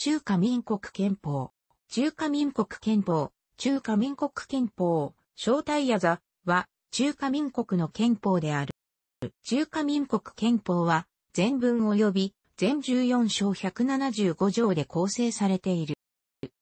中華民国憲法、中華民国憲法、中華民国憲法、招待や座は中華民国の憲法である。中華民国憲法は全文及び全14章175条で構成されている。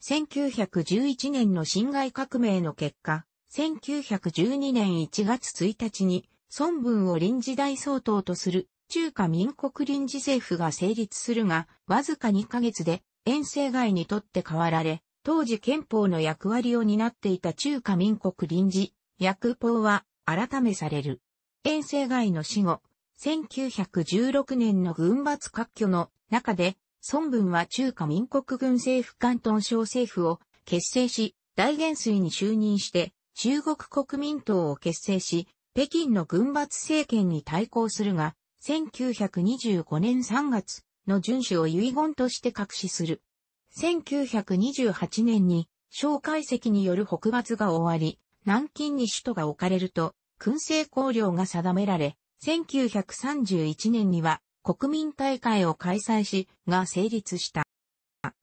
1911年の辛亥革命の結果、1912年1月1日に孫文を臨時大総統とする中華民国臨時政府が成立するが、わずか2ヶ月で遠征外にとって代わられ、当時憲法の役割を担っていた中華民国臨時、役法は改めされる。遠征外の死後、1916年の軍閥割拠の中で、孫文は中華民国軍政府関東省政府を結成し、大元帥に就任して、中国国民党を結成し、北京の軍閥政権に対抗するが、1925年3月、の遵守を遺言として隠しする。1928年に、小解析による北伐が終わり、南京に首都が置かれると、燻製工業が定められ、1931年には国民大会を開催し、が成立した。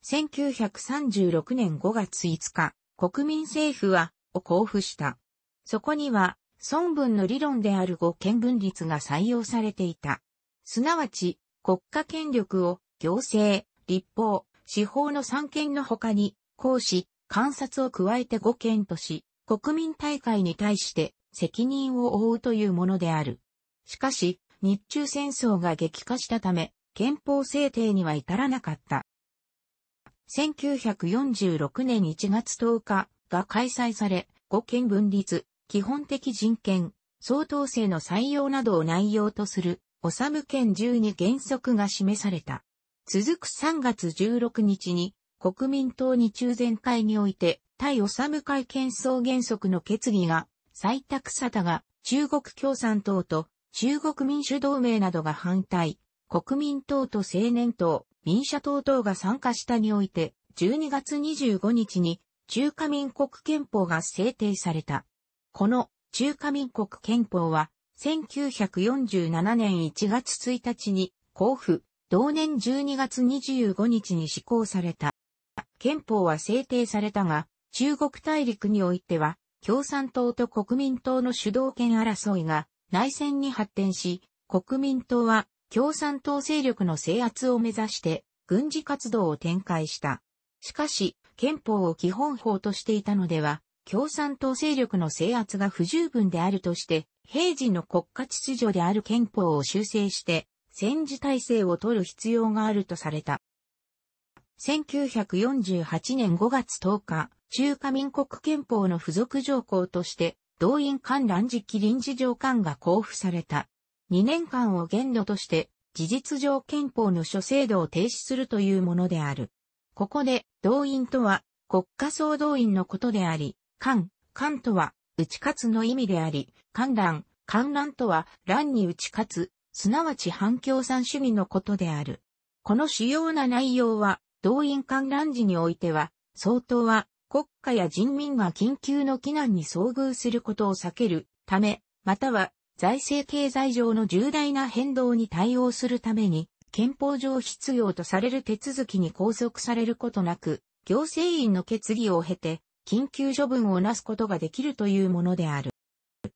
1936年5月5日、国民政府は、を交付した。そこには、孫文の理論である五権分立が採用されていた。すなわち、国家権力を行政、立法、司法の三権の他に、行使、観察を加えて五権とし、国民大会に対して責任を負うというものである。しかし、日中戦争が激化したため、憲法制定には至らなかった。1946年1月10日が開催され、五権分立、基本的人権、相当性の採用などを内容とするおさむ県中に原則が示された。続く3月16日に、国民党に中前会において、対おさむ会憲争原則の決議が、採択されたが、中国共産党と中国民主同盟などが反対、国民党と青年党、民社党等が参加したにおいて、12月25日に中華民国憲法が制定された。この中華民国憲法は1947年1月1日に交付、同年12月25日に施行された。憲法は制定されたが、中国大陸においては、共産党と国民党の主導権争いが内戦に発展し、国民党は共産党勢力の制圧を目指して軍事活動を展開した。しかし、憲法を基本法としていたのでは、共産党勢力の制圧が不十分であるとして、平時の国家秩序である憲法を修正して、戦時体制を取る必要があるとされた。1948年5月10日、中華民国憲法の付属条項として、動員観覧時期臨時条官が交付された。2年間を限度として、事実上憲法の諸制度を停止するというものである。ここで、動員とは、国家総動員のことであり、艦、艦とは、打ち勝つの意味であり、艦乱、艦乱とは、乱に打ち勝つ、すなわち反共産主義のことである。この主要な内容は、動員艦乱時においては、総統は、国家や人民が緊急の避難に遭遇することを避けるため、または、財政経済上の重大な変動に対応するために、憲法上必要とされる手続きに拘束されることなく、行政院の決議を経て、緊急処分をなすことができるというものである。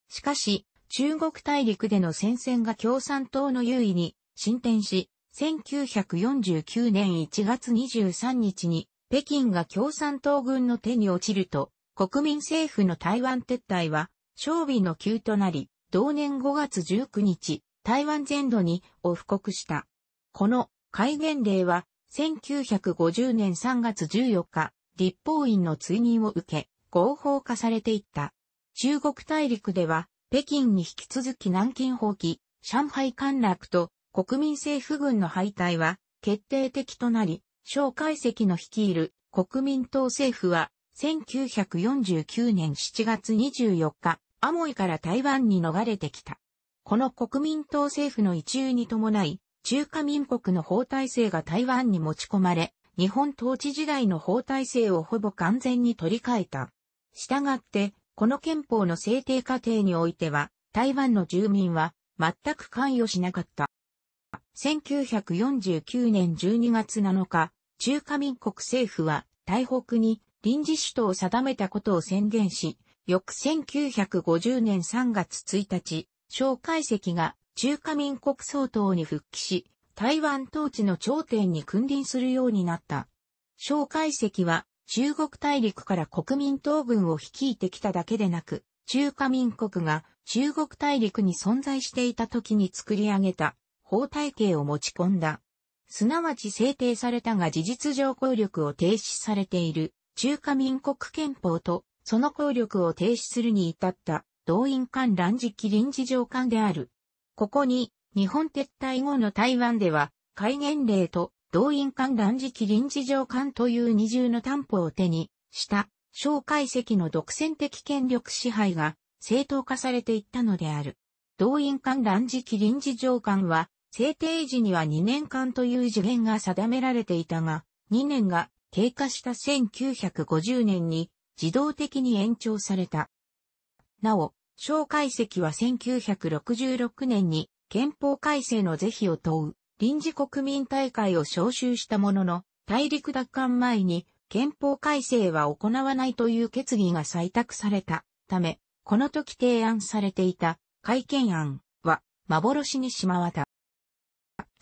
しかし、中国大陸での戦線が共産党の優位に進展し、1949年1月23日に北京が共産党軍の手に落ちると、国民政府の台湾撤退は、勝利の急となり、同年5月19日、台湾全土に、を布告した。この、戒厳令は、1950年3月14日、立法院の追認を受け、合法化されていった。中国大陸では、北京に引き続き南京放棄、上海陥落と国民政府軍の敗退は決定的となり、蒋介石の率いる国民党政府は1949年7月24日、アモイから台湾に逃れてきた。この国民党政府の移中に伴い、中華民国の法体制が台湾に持ち込まれ、日本統治時代の法体制をほぼ完全に取り替えた。したがって、この憲法の制定過程においては、台湾の住民は全く関与しなかった。1949年12月7日、中華民国政府は台北に臨時首都を定めたことを宣言し、翌1950年3月1日、蒋介石が中華民国総統に復帰し、台湾統治の頂点に君臨するようになった。蒋介石は中国大陸から国民党軍を率いてきただけでなく、中華民国が中国大陸に存在していた時に作り上げた法体系を持ち込んだ。すなわち制定されたが事実上効力を停止されている中華民国憲法とその効力を停止するに至った動員官乱時期臨時上官である。ここに日本撤退後の台湾では、戒厳令と動員官乱時期臨時上官という二重の担保を手にした、蒋介石の独占的権力支配が正当化されていったのである。動員官乱時期臨時上官は、制定時には2年間という次元が定められていたが、2年が経過した1950年に自動的に延長された。なお、蒋介石は1966年に憲法改正の是非を問う臨時国民大会を招集したものの、大陸奪還前に憲法改正は行わないという決議が採択されたため、この時提案されていた改憲案は幻にしまわた。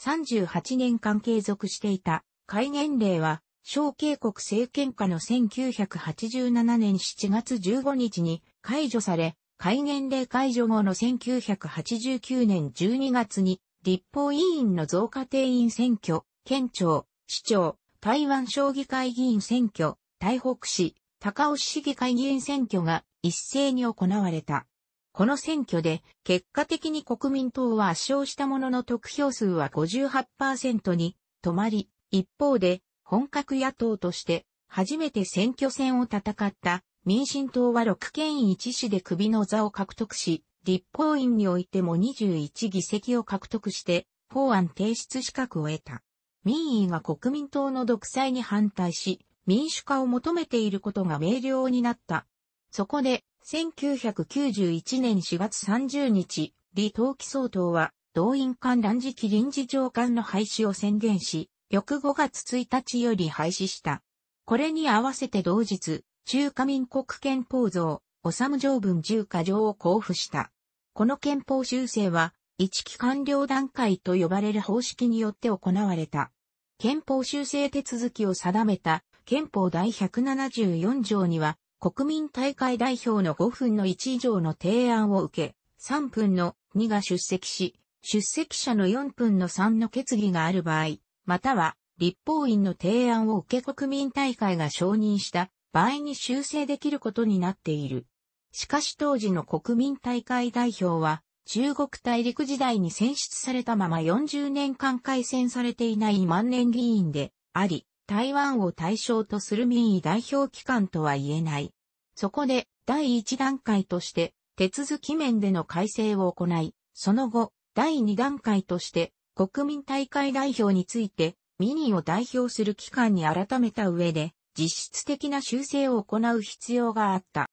38年間継続していた改憲令は、小慶国政権下の1987年7月15日に解除され、戒厳令解除後の1989年12月に、立法委員の増加定員選挙、県庁、市長、台湾将棋会議員選挙、台北市、高尾市議会議員選挙が一斉に行われた。この選挙で結果的に国民党は圧勝したものの得票数は58%に止まり、一方で本格野党として初めて選挙戦を戦った民進党は6県1市で首の座を獲得し、立法院においても21議席を獲得して、法案提出資格を得た。民意が国民党の独裁に反対し、民主化を求めていることが明瞭になった。そこで、1991年4月30日、李登記総統は、動員間乱時期臨時長官の廃止を宣言し、翌5月1日より廃止した。これに合わせて同日、中華民国憲法像、治条文10条を交付した。この憲法修正は、一期完了段階と呼ばれる方式によって行われた。憲法修正手続きを定めた憲法第174条には、国民大会代表の5分の1以上の提案を受け、3分の2が出席し、出席者の4分の3の決議がある場合、または立法院の提案を受け国民大会が承認した倍に修正できることになっている。しかし当時の国民大会代表は、中国大陸時代に選出されたまま40年間改選されていない万年議員であり、台湾を対象とする民意代表機関とは言えない。そこで、第1段階として、手続き面での改正を行い、その後、第2段階として、国民大会代表について、民意を代表する機関に改めた上で、実質的な修正を行う必要があった。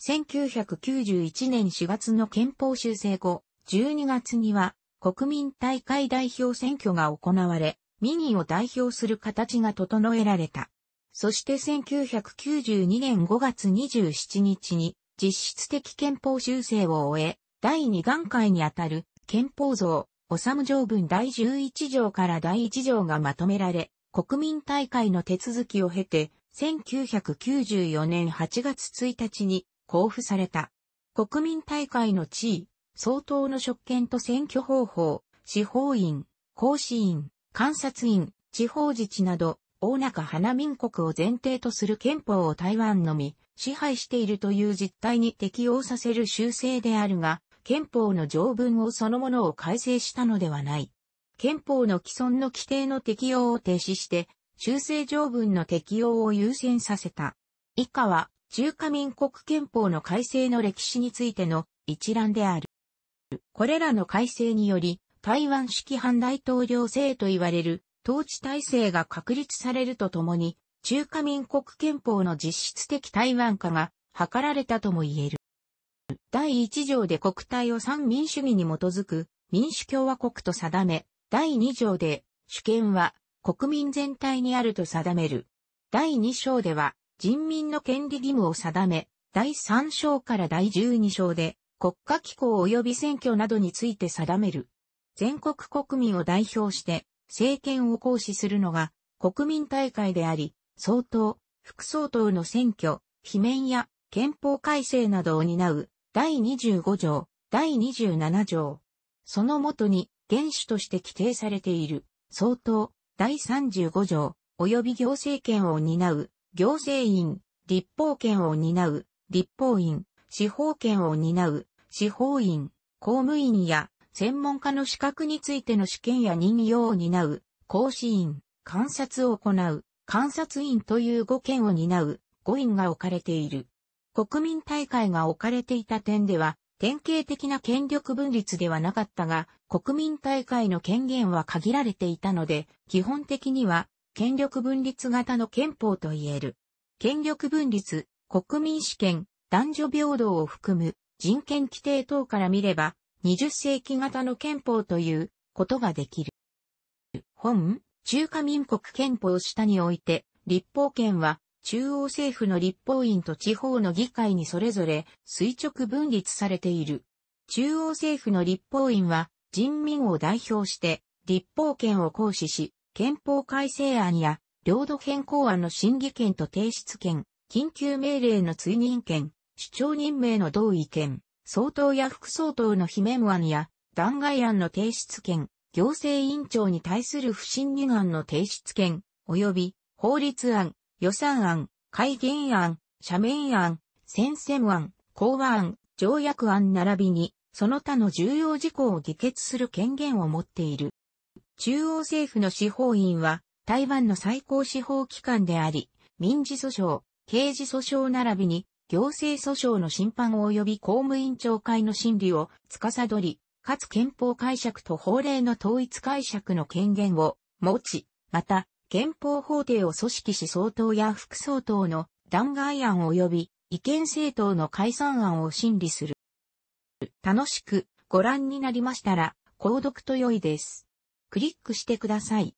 1991年4月の憲法修正後、12月には国民大会代表選挙が行われ、ミニを代表する形が整えられた。そして1992年5月27日に実質的憲法修正を終え、第2段階にあたる憲法像、おさむ条文第11条から第1条がまとめられ、国民大会の手続きを経て、1994年8月1日に交付された。国民大会の地位、相当の職権と選挙方法、司法院、公使院、監察院、地方自治など、大中花民国を前提とする憲法を台湾のみ支配しているという実態に適応させる修正であるが、憲法の条文をそのものを改正したのではない。憲法の既存の規定の適用を停止して、修正条文の適用を優先させた。以下は、中華民国憲法の改正の歴史についての一覧である。これらの改正により、台湾式反大統領制と言われる統治体制が確立されるとともに、中華民国憲法の実質的台湾化が図られたとも言える。第一条で国体を三民主義に基づく民主共和国と定め、第2条で、主権は国民全体にあると定める。第2章では、人民の権利義務を定め、第3章から第12章で、国家機構及び選挙などについて定める。全国国民を代表して、政権を行使するのが、国民大会であり、総統、副総統の選挙、罷免や憲法改正などを担う、第25条、第27条。そのもとに、原種として規定されている、相当、第35条、及び行政権を担う、行政院、立法権を担う、立法院、司法権を担う、司法院、公務員や、専門家の資格についての試験や任用を担う、講師員、観察を行う、観察員という5件を担う、5院が置かれている。国民大会が置かれていた点では、典型的な権力分立ではなかったが、国民大会の権限は限られていたので、基本的には権力分立型の憲法と言える。権力分立、国民主権、男女平等を含む人権規定等から見れば、20世紀型の憲法ということができる。本、中華民国憲法下において、立法権は中央政府の立法院と地方の議会にそれぞれ垂直分立されている。中央政府の立法院は人民を代表して立法権を行使し、憲法改正案や領土変更案の審議権と提出権、緊急命令の追認権、主張任命の同意権、総統や副総統の罷免案や弾劾案の提出権、行政委員長に対する不信任案の提出権、及び法律案、予算案、改元案、社名案、宣戦案、講和案、条約案並びに、その他の重要事項を議決する権限を持っている。中央政府の司法院は、台湾の最高司法機関であり、民事訴訟、刑事訴訟並びに、行政訴訟の審判及び公務員長会の審理を司り、かつ憲法解釈と法令の統一解釈の権限を持ち、また、憲法法廷を組織し総統や副総統の弾劾案及び違憲政党の解散案を審理する。楽しくご覧になりましたら、購読と良いです。クリックしてください。